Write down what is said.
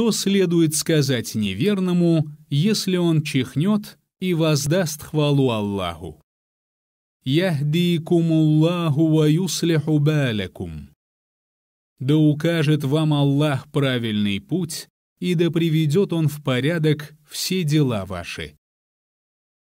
что следует сказать неверному, если он чихнет и воздаст хвалу Аллаху. «Яхдикумуллаху ва юслиху балякум». Да укажет вам Аллах правильный путь, и да приведет он в порядок все дела ваши.